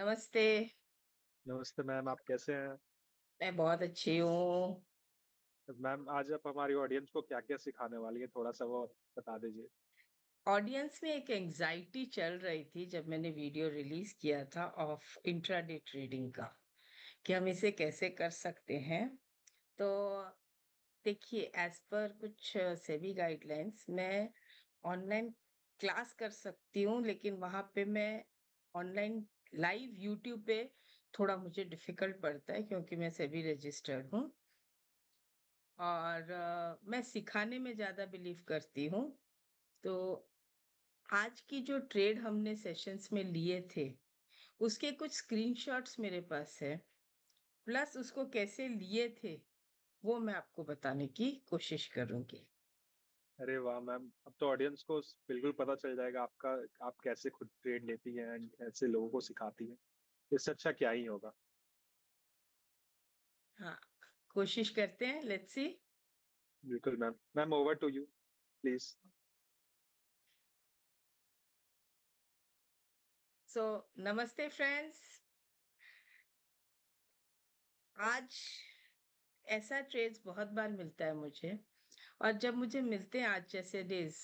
नमस्ते। नमस्ते मैम, आप कैसे हैं? मैं बहुत अच्छी हूँ। मैम, आज आप हमारी ऑडियंस को क्या-क्या सिखाने वाली है थोड़ा-सा वो बता दीजिए। ऑडियंस में एक एंजाइटी चल रही थी जब मैंने वीडियो रिलीज़ किया था ऑफ इंट्राडे ट्रेडिंग का, कि हम इसे कैसे कर सकते हैं। तो देखिए एज़ पर कुछ सेबी गाइडलाइंस मैं ऑनलाइन क्लास कर सकती हूँ, लेकिन वहाँ पे मैं ऑनलाइन लाइव यूट्यूब पे थोड़ा मुझे डिफिकल्ट पड़ता है क्योंकि मैं सभी रजिस्टर्ड हूँ और आ, मैं सिखाने में ज़्यादा बिलीव करती हूँ तो आज की जो ट्रेड हमने सेशंस में लिए थे उसके कुछ स्क्रीनशॉट्स मेरे पास है प्लस उसको कैसे लिए थे वो मैं आपको बताने की कोशिश करूँगी अरे वाह मैम अब तो ऑडियंस को बिल्कुल पता चल जाएगा आपका आप कैसे खुद ट्रेड लेती हैं एंड कैसे लोगों को सिखाती हैं इससे अच्छा क्या ही होगा हाँ कोशिश करते हैं लेट्स सी बिल्कुल ma'am ma'am over to you please so नमस्ते फ्रेंड्स आज ऐसा ट्रेड्स बहुत बार मिलता है मुझे और जब मुझे मिलते हैं आज जैसे डेज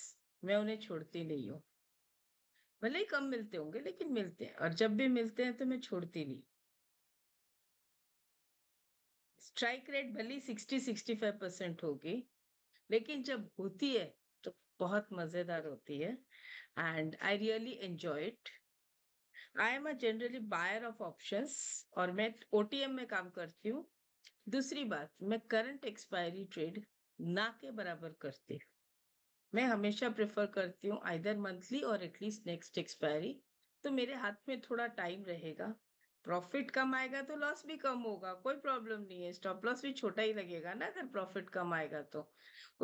मैं उन्हें छोड़ती नहीं हूँ भले ही कम मिलते होंगे लेकिन मिलते हैं और जब भी मिलते हैं तो मैं छोड़ती नहीं स्ट्राइक रेट भले ही सिक्सटी सिक्सटी फाइव परसेंट होगी लेकिन जब होती है तो बहुत मजेदार होती है and I really enjoy it I am a generally buyer of option और मैं ओ में काम करती हूँ दूसरी बात मैं करंट एक्सपायरी ट्रेड ना के बराबर करती हूँ मैं हमेशा प्रेफर करती हूँ आइदर मंथली और एटलीस्ट नेक्स्ट एक्सपायरी तो मेरे हाथ में थोड़ा टाइम रहेगा प्रॉफिट कम आएगा तो लॉस भी कम होगा कोई प्रॉब्लम नहीं है स्टॉप लॉस भी छोटा ही लगेगा ना अगर प्रॉफिट कम आएगा तो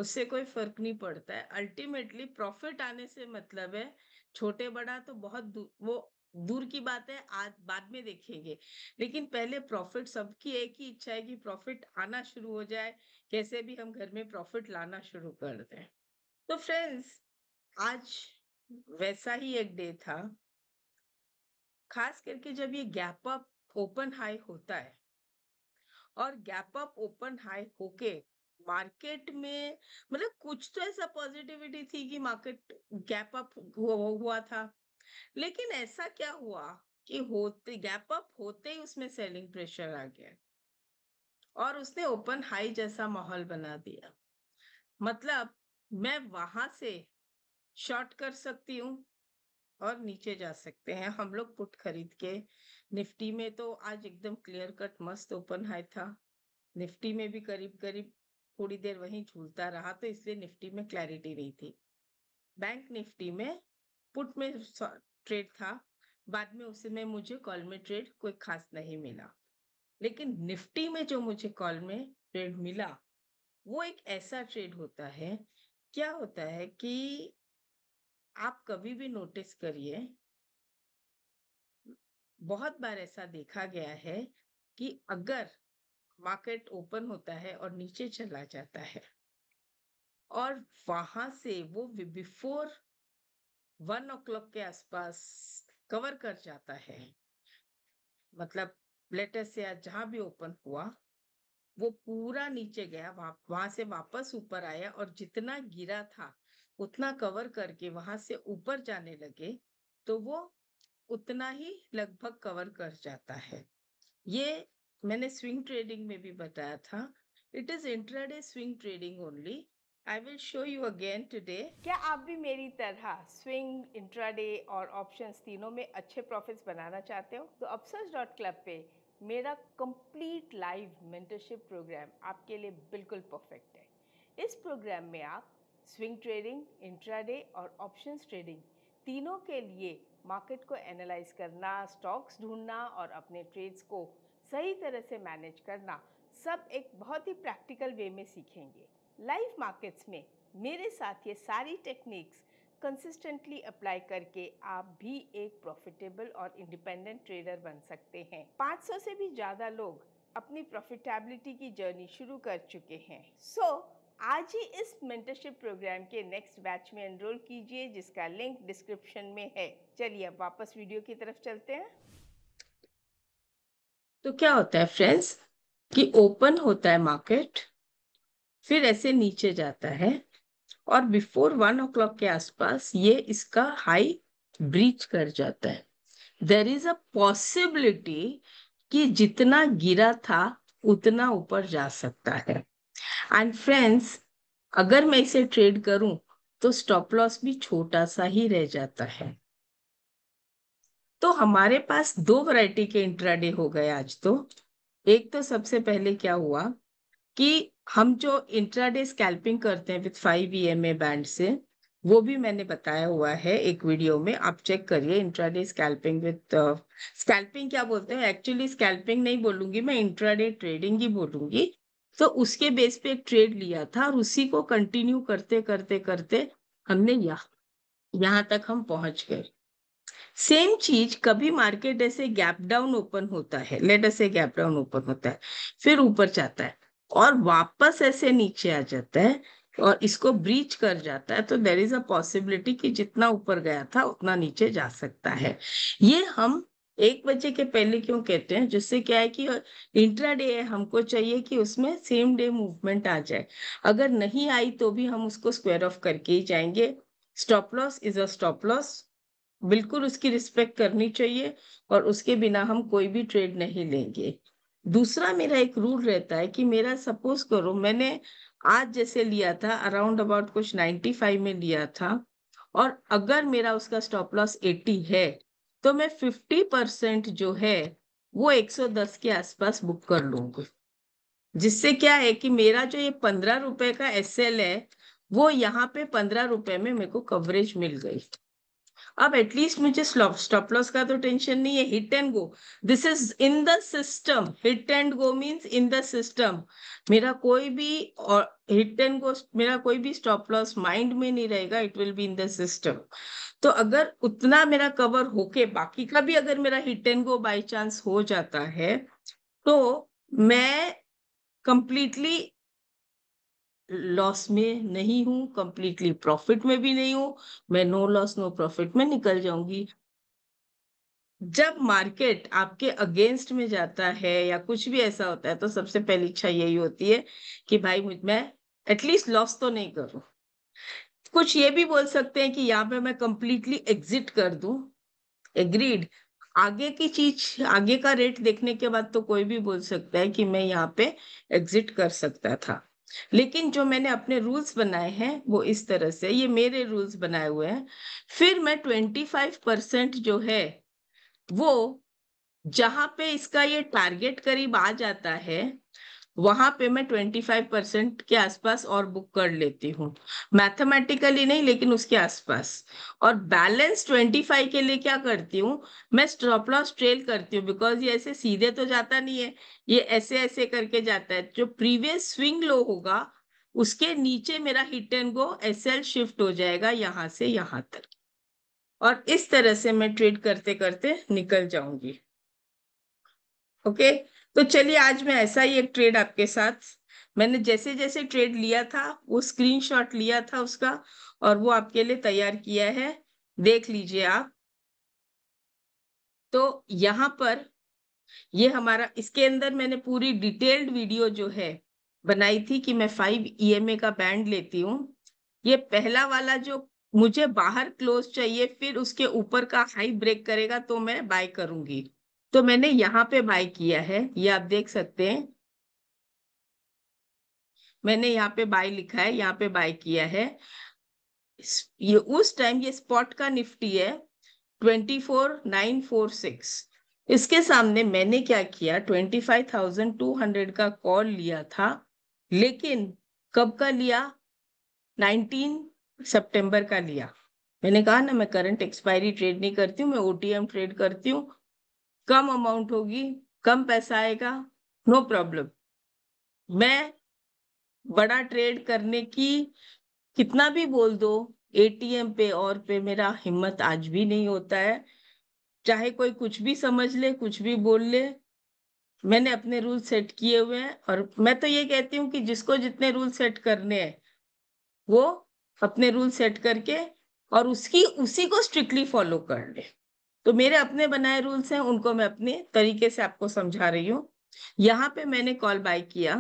उससे कोई फर्क नहीं पड़ता है अल्टीमेटली प्रॉफिट आने से मतलब है छोटे बड़ा तो बहुत वो दूर की बात है आज बाद में देखेंगे लेकिन पहले प्रॉफिट सबकी एक ही इच्छा है कि प्रॉफिट आना शुरू हो जाए कैसे भी हम घर में प्रॉफिट लाना शुरू कर दें तो फ्रेंड्स आज वैसा ही एक डे था खास करके जब ये गैप अप ओपन हाई होता है और गैप अप ओपन हाई होके मार्केट में मतलब कुछ तो ऐसा पॉजिटिविटी थी कि मार्केट गैप अप हुआ था लेकिन ऐसा क्या हुआ कि होते गैप अप होते ही उसमें सेलिंग प्रेशर आ गया और उसने ओपन हाई जैसा माहौल बना दिया मतलब मैं वहां से शॉर्ट कर सकती हूँ और नीचे जा सकते हैं हम लोग पुट खरीद के निफ्टी में तो आज एकदम क्लियर कट मस्त ओपन हाई था निफ्टी में भी करीब करीब थोड़ी देर वहीं झूलता रहा तो इसलिए निफ्टी में क्लैरिटी नहीं थी बैंक निफ्टी में पुट में ट्रेड था बाद में उसमें मुझे कॉल में ट्रेड कोई खास नहीं मिला लेकिन निफ्टी में जो मुझे कॉल में ट्रेड मिला वो एक ऐसा ट्रेड होता है क्या होता है कि आप कभी भी नोटिस करिए बहुत बार ऐसा देखा गया है कि अगर मार्केट ओपन होता है और नीचे चला जाता है और वहां से वो बिफोर वन ओ क्लॉक के आसपास कवर कर जाता है मतलब लेटेस्ट या जहां भी ओपन हुआ वो पूरा नीचे गया वहां वहां से वापस ऊपर आया और जितना गिरा था उतना कवर करके वहां से ऊपर जाने लगे तो वो उतना ही लगभग कवर कर जाता है ये मैंने स्विंग ट्रेडिंग में भी बताया था it is intraday swing trading only I will show you again today क्या आप भी मेरी तरह स्विंग इंट्राडे और ऑप्शन तीनों में अच्छे प्रॉफिट्स बनाना चाहते हो तो अपसर्स डॉट क्लब पे मेरा कंप्लीट लाइव मेंटरशिप प्रोग्राम आपके लिए बिल्कुल परफेक्ट है इस प्रोग्राम में आप स्विंग ट्रेडिंग इंट्राडे और ऑप्शन ट्रेडिंग तीनों के लिए मार्केट को एनालाइज करना स्टॉक्स ढूंढना और अपने ट्रेड्स को सही तरह से मैनेज करना सब एक बहुत ही प्रैक्टिकल वे में सीखेंगे लाइव मार्केट्स में मेरे साथ ये सारी टेक्निक्स कंसिस्टेंटली अप्लाई करके आप भी एक प्रॉफिटेबल और इंडिपेंडेंट ट्रेडर बन सकते हैं 500 से भी ज़्यादा लोग अपनी प्रॉफिटेबिलिटी की जर्नी शुरू कर चुके हैं सो so, आज ही इस मेंटरशिप प्रोग्राम के नेक्स्ट बैच में एनरोल कीजिए जिसका लिंक डिस्क्रिप्शन में है चलिए अब वापस वीडियो की तरफ चलते हैं तो क्या होता है फ्रेंड्स कि ओपन होता है मार्केट फिर ऐसे नीचे जाता है और बिफोर वन ओ क्लॉक के आसपास ये इसका हाई ब्रीच कर जाता है देर इज अ पॉसिबिलिटी कि जितना गिरा था उतना ऊपर जा सकता है एंड फ्रेंड्स अगर मैं इसे ट्रेड करूं तो स्टॉप लॉस भी छोटा सा ही रह जाता है तो हमारे पास दो वैरायटी के इंट्राडे हो गए आज तो एक तो सबसे पहले क्या हुआ कि हम जो इंट्राडे स्कैल्पिंग करते हैं with five E M A band से वो भी मैंने बताया हुआ है एक वीडियो में आप चेक करिए इंट्राडे स्कैल्पिंग विथ स्कैल्पिंग क्या बोलते हैं एक्चुअली स्कैल्पिंग नहीं बोलूंगी मैं इंट्राडे ट्रेडिंग ही बोलूंगी तो उसके बेस पे एक ट्रेड लिया था और उसी को कंटिन्यू करते करते करते हमने यहाँ यहाँ तक हम पहुंच गए सेम चीज कभी मार्केट ऐसे गैप डाउन ओपन होता है लेट ऐसे गैप डाउन ओपन होता है फिर ऊपर जाता है और वापस ऐसे नीचे आ जाता है और इसको ब्रीच कर जाता है तो देर इज अ पॉसिबिलिटी कि जितना ऊपर गया था उतना नीचे जा सकता है ये हम एक बजे के पहले क्यों कहते हैं जिससे क्या है कि इंट्रा डे है हमको चाहिए कि उसमें सेम डे मूवमेंट आ जाए अगर नहीं आई तो भी हम उसको स्क्वायर ऑफ करके ही जाएंगे stop loss is a stop loss बिल्कुल उसकी रिस्पेक्ट करनी चाहिए और उसके बिना हम कोई भी ट्रेड नहीं लेंगे दूसरा मेरा एक रूल रहता है कि मेरा सपोज करो मैंने आज जैसे लिया था अराउंड अबाउट कुछ 95 में लिया था और अगर मेरा उसका स्टॉप लॉस 80 है तो मैं 50 परसेंट जो है वो 110 के आसपास बुक कर लूंगी जिससे क्या है कि मेरा जो ये पंद्रह रुपए का एस है वो यहाँ पे पंद्रह रुपए में मेरे को कवरेज मिल गई अब एटलीस्ट मुझे स्टॉप लॉस का तो टेंशन नहीं है hit and go this is in the system hit and go means in the system मेरा कोई भी और हिट एंड गो मेरा कोई भी स्टॉप लॉस माइंड में नहीं रहेगा it will be in the system तो अगर उतना मेरा कवर होके बाकी का भी अगर मेरा hit and go by chance हो जाता है तो मैं कंप्लीटली लॉस में नहीं हूं कंप्लीटली प्रॉफिट में भी नहीं हूं मैं नो लॉस नो प्रॉफिट में निकल जाऊंगी जब मार्केट आपके अगेंस्ट में जाता है या कुछ भी ऐसा होता है तो सबसे पहली इच्छा यही होती है कि भाई मुझ मैं एटलीस्ट लॉस तो नहीं करूं कुछ ये भी बोल सकते हैं कि यहाँ पे मैं कंप्लीटली एग्जिट कर दूं एग्रीड आगे की चीज आगे का रेट देखने के बाद तो कोई भी बोल सकता है कि मैं यहाँ पे एग्जिट कर सकता था लेकिन जो मैंने अपने रूल्स बनाए हैं वो इस तरह से ये मेरे रूल्स बनाए हुए हैं फिर मैं ट्वेंटी फाइव परसेंट जो है वो जहां पे इसका ये टारगेट करीब आ जाता है वहां पे मैं ट्वेंटी फाइव परसेंट के आसपास और बुक कर लेती हूँ मैथमेटिकली नहीं लेकिन उसके आसपास और बैलेंस ट्वेंटी फाइव के लिए क्या करती हूँ मैं स्टॉप लॉस ट्रेल करती हूँ बिकॉज ये ऐसे सीधे तो जाता नहीं है ये ऐसे ऐसे करके जाता है जो प्रीवियस स्विंग लो होगा उसके नीचे मेरा hit and go S L shift हो जाएगा यहाँ से यहाँ तक और इस तरह से मैं ट्रेड करते करते निकल जाऊंगी ओके okay? तो चलिए आज मैं ऐसा ही एक ट्रेड आपके साथ मैंने जैसे जैसे ट्रेड लिया था वो स्क्रीनशॉट लिया था उसका और वो आपके लिए तैयार किया है देख लीजिए आप तो यहाँ पर ये हमारा इसके अंदर मैंने पूरी डिटेल्ड वीडियो जो है बनाई थी कि मैं फाइव ईएमए e का बैंड लेती हूँ ये पहला वाला जो मुझे बाहर क्लोज चाहिए फिर उसके ऊपर का हाई ब्रेक करेगा तो मैं बाय करूंगी तो मैंने यहाँ पे बाय किया है ये आप देख सकते हैं मैंने यहाँ पे बाय लिखा है यहाँ पे बाय किया है ये उस टाइम ये स्पॉट का निफ्टी है twenty four nine four six इसके सामने मैंने क्या किया twenty five thousand two hundred का कॉल लिया था लेकिन कब का लिया नाइनटीन सितंबर का लिया मैंने कहा ना मैं करंट एक्सपायरी ट्रेड नहीं करती हूँ मैं ओटीएम ट्रेड करती हूँ कम अमाउंट होगी कम पैसा आएगा नो प्रॉब्लम मैं बड़ा ट्रेड करने की कितना भी बोल दो एटीएम पे और पे मेरा हिम्मत आज भी नहीं होता है चाहे कोई कुछ भी समझ ले कुछ भी बोल ले मैंने अपने रूल सेट किए हुए हैं और मैं तो ये कहती हूँ कि जिसको जितने रूल सेट करने हैं वो अपने रूल सेट करके और उसकी उसी को स्ट्रिक्टली फॉलो कर ले तो मेरे अपने बनाए रूल्स हैं उनको मैं अपने तरीके से आपको समझा रही हूँ यहाँ पे मैंने कॉल बाय किया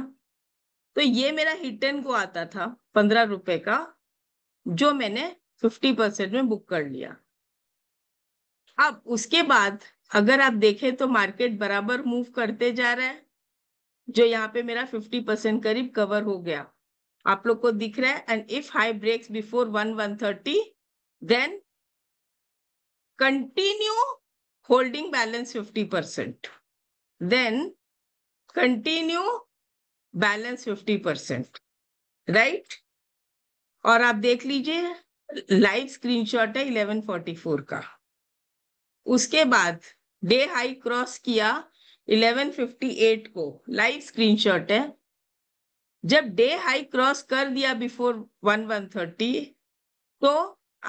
तो ये मेरा हिटन को आता था पंद्रह रुपए का जो मैंने फिफ्टी परसेंट में बुक कर लिया अब उसके बाद अगर आप देखें तो मार्केट बराबर मूव करते जा रहा है जो यहाँ पे मेरा फिफ्टी परसेंट करीब कवर हो गया आप लोग को दिख रहा है and if high breaks before one one thirty then continue holding balance 50%. Then continue balance 50%. Right? और आप देख लीजिए लाइव स्क्रीनशॉट है 1144 का उसके बाद डे हाई क्रॉस किया 1158 को लाइव स्क्रीनशॉट है जब डे हाई क्रॉस कर दिया बिफोर वन वन थर्टी तो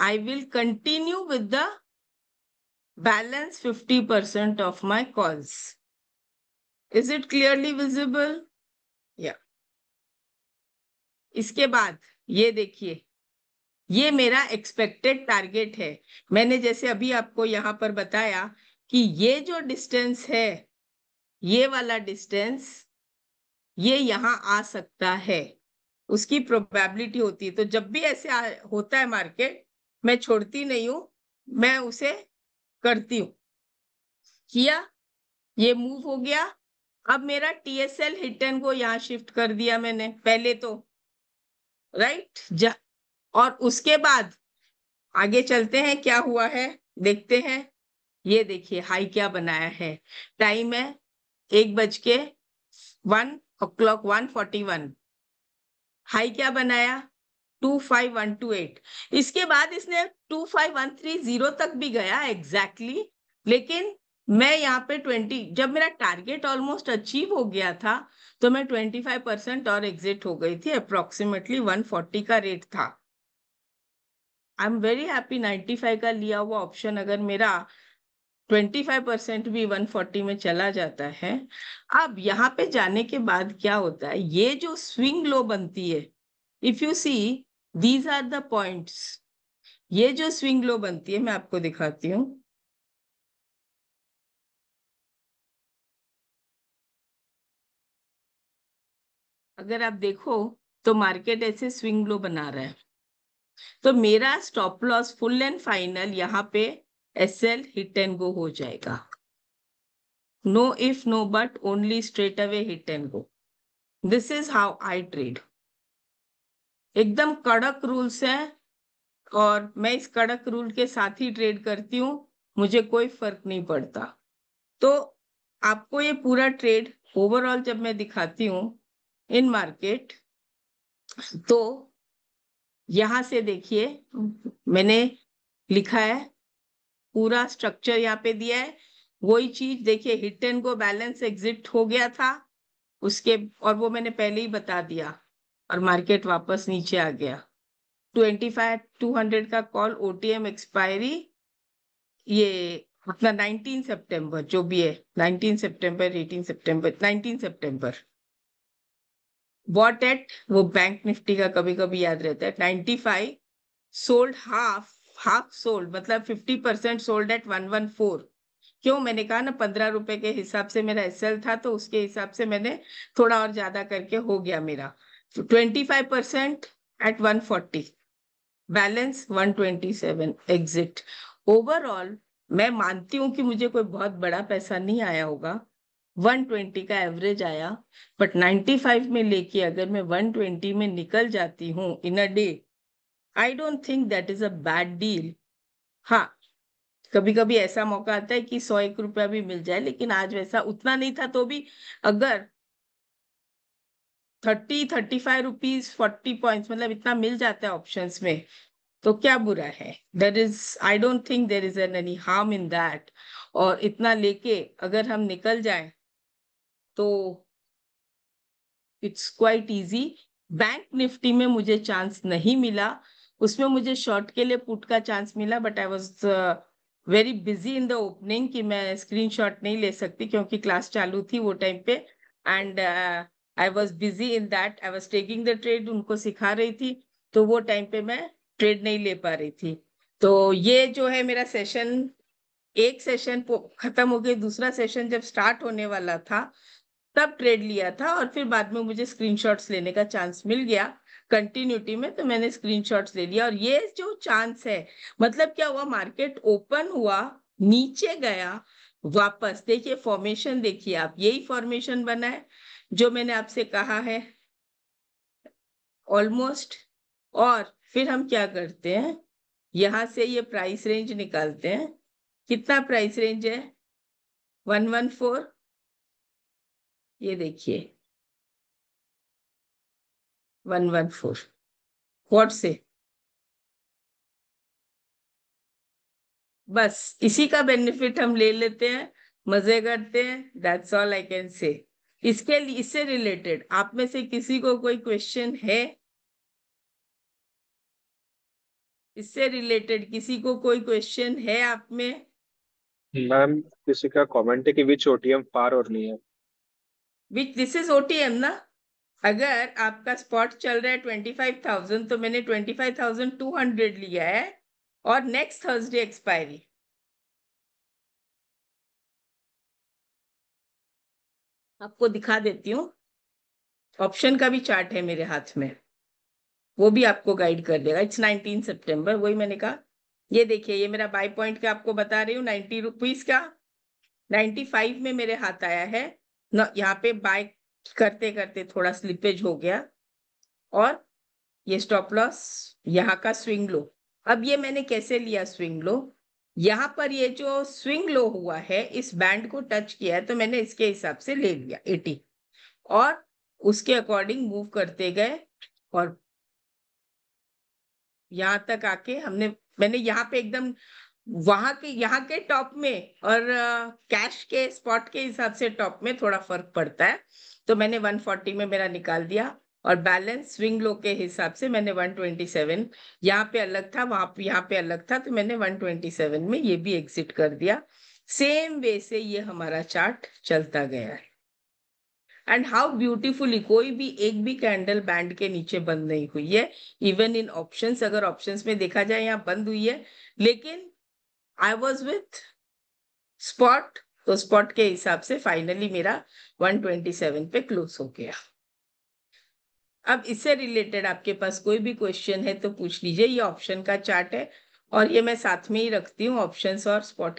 I will continue with the balance 50% of my calls. Is it clearly visible? Yeah. इसके बाद ये देखिए ये मेरा एक्सपेक्टेड टारगेट है मैंने जैसे अभी आपको यहाँ पर बताया कि ये जो डिस्टेंस है ये वाला डिस्टेंस ये यहाँ आ सकता है उसकी प्रोबेबिलिटी होती है तो जब भी ऐसे आ, होता है मार्केट मैं छोड़ती नहीं हूँ मैं उसे करती हूँ किया ये मूव हो गया अब मेरा टीएसएल हिटन को यहाँ शिफ्ट कर दिया मैंने पहले तो राइट जा और उसके बाद आगे चलते हैं क्या हुआ है देखते हैं ये देखिए हाई क्या बनाया है टाइम है एक बज के one o'clock one forty one high क्या बनाया two five one two eight इसके बाद इसने two five one three zero तक भी गया एग्जैक्टली exactly, लेकिन मैं यहाँ पे ट्वेंटी जब मेरा टारगेट ऑलमोस्ट अचीव हो गया था तो मैं ट्वेंटी फाइव परसेंट और एग्जिट हो गई थी अप्रोक्सीमेटली वन फोर्टी का रेट था I am very happy ninety five का लिया हुआ ऑप्शन अगर मेरा ट्वेंटी फाइव परसेंट भी वन फोर्टी में चला जाता है अब यहाँ पे जाने के बाद क्या होता है ये जो स्विंग लो बनती है if you see these are the points ये जो स्विंग लो बनती है मैं आपको दिखाती हूं अगर आप देखो तो मार्केट ऐसे स्विंग लो बना रहा है तो मेरा stop loss full and final यहाँ पे S L hit and go हो जाएगा no if no but only straight away hit and go this is how I trade एकदम कड़क रूल्स हैं और मैं इस कड़क रूल के साथ ही ट्रेड करती हूँ मुझे कोई फर्क नहीं पड़ता तो आपको ये पूरा ट्रेड ओवरऑल जब मैं दिखाती हूँ इन मार्केट तो यहाँ से देखिए मैंने लिखा है पूरा स्ट्रक्चर यहाँ पे दिया है वही चीज देखिए hit and go balance exit हो गया था उसके और वो मैंने पहले ही बता दिया और मार्केट वापस नीचे आ गया ट्वेंटी फाइव टू हंड्रेड का कॉल ओटीएम एक्सपायरी ये अपना नाइनटीन सितंबर जो भी है नाइनटीन सितंबर एटीन सितंबर नाइनटीन सितंबर बॉट एट वो बैंक निफ्टी का कभी कभी याद रहता है ninety five sold half half sold मतलब fifty percent sold at one one four क्यों मैंने कहा ना पंद्रह रुपए के हिसाब से मेरा एसएल था तो उसके हिसाब से मैंने थोड़ा और ज्यादा करके हो गया मेरा 25 percent at 140 balance 127 exit overall मैं मानती हूँ कि मुझे कोई बहुत बड़ा पैसा नहीं आया होगा 120 का एवरेज आया बट 95 में लेके अगर मैं 120 में निकल जाती हूँ in a day I don't think that is a bad deal हाँ कभी कभी ऐसा मौका आता है कि सौ एक रुपया भी मिल जाए लेकिन आज वैसा उतना नहीं था तो भी अगर thirty thirty five rupees forty point मतलब इतना मिल जाता है ऑप्शन में तो क्या बुरा है there is I don't think there is an any harm in that और इतना लेके अगर हम निकल जाए तो it's quite easy bank Nifty में मुझे चांस नहीं मिला उसमें मुझे शॉर्ट के लिए पुट का चांस मिला but I was very busy in the opening कि मैं स्क्रीनशॉट नहीं ले सकती क्योंकि क्लास चालू थी वो टाइम पे and I was busy in that I was taking the trade उनको सिखा रही थी तो वो टाइम पे मैं ट्रेड नहीं ले पा रही थी तो ये जो है मेरा सेशन एक सेशन खत्म हो गया दूसरा सेशन जब स्टार्ट होने वाला था तब ट्रेड लिया था और फिर बाद में मुझे स्क्रीनशॉट्स लेने का चांस मिल गया कंटिन्यूटी में तो मैंने स्क्रीनशॉट्स ले लिया और ये जो चांस है मतलब क्या हुआ मार्केट ओपन हुआ नीचे गया वापस देखिए फॉर्मेशन देखिए आप यही फॉर्मेशन बना है जो मैंने आपसे कहा है ऑलमोस्ट और फिर हम क्या करते हैं यहां से ये प्राइस रेंज निकालते हैं कितना प्राइस रेंज है वन वन फोर ये देखिए वन वन फोर वॉट से बस इसी का बेनिफिट हम ले लेते हैं मजे करते हैं that's all I can say इसके इससे रिलेटेड आप में से किसी को कोई क्वेश्चन है इससे रिलेटेड किसी को कोई क्वेश्चन है आप में मैम किसी का कमेंट है कि विच ओटीएम पार और है विच दिस इज ओटीएम ना अगर आपका स्पॉट चल रहा है ट्वेंटी फाइव थाउजेंड तो मैंने twenty five thousand two hundred लिया है और नेक्स्ट थर्सडे एक्सपायरी आपको दिखा देती हूँ ऑप्शन का भी चार्ट है मेरे हाथ में वो भी आपको गाइड कर देगा इट्स नाइनटीन सेप्टेम्बर वही मैंने कहा ये देखिए ये मेरा बाई पॉइंट का आपको बता रही हूँ नाइन्टी रुपीज का नाइन्टी फाइव में मेरे हाथ आया है यहाँ पे बाय करते करते थोड़ा स्लिपेज हो गया और ये स्टॉप लॉस यहाँ का स्विंग लो अब ये मैंने कैसे लिया स्विंग लो यहाँ पर ये जो स्विंग लो हुआ है इस बैंड को टच किया है तो मैंने इसके हिसाब से ले लिया एटी और उसके अकॉर्डिंग मूव करते गए और यहाँ तक आके हमने मैंने यहाँ पे एकदम वहां के यहाँ के टॉप में और कैश के स्पॉट के हिसाब से टॉप में थोड़ा फर्क पड़ता है तो मैंने 140 में मेरा निकाल दिया और बैलेंस स्विंग लो के हिसाब से मैंने 127 यहाँ पे अलग था वहां यहाँ पे अलग था तो मैंने 127 में ये भी एग्जिट कर दिया सेम वे से ये हमारा चार्ट चलता गया है एंड हाउ ब्यूटिफुली कोई भी एक भी कैंडल बैंड के नीचे बंद नहीं हुई है इवन इन ऑप्शन अगर ऑप्शन में देखा जाए यहाँ बंद हुई है लेकिन आई वॉज विथ स्पॉट तो स्पॉट के हिसाब से फाइनली मेरा 127 पे क्लोज हो गया अब इससे रिलेटेड आपके पास कोई भी क्वेश्चन है तो पूछ लीजिए ये ऑप्शन का चार्ट है और ये मैं साथ में ही रखती हूँ ऑप्शन और स्पॉट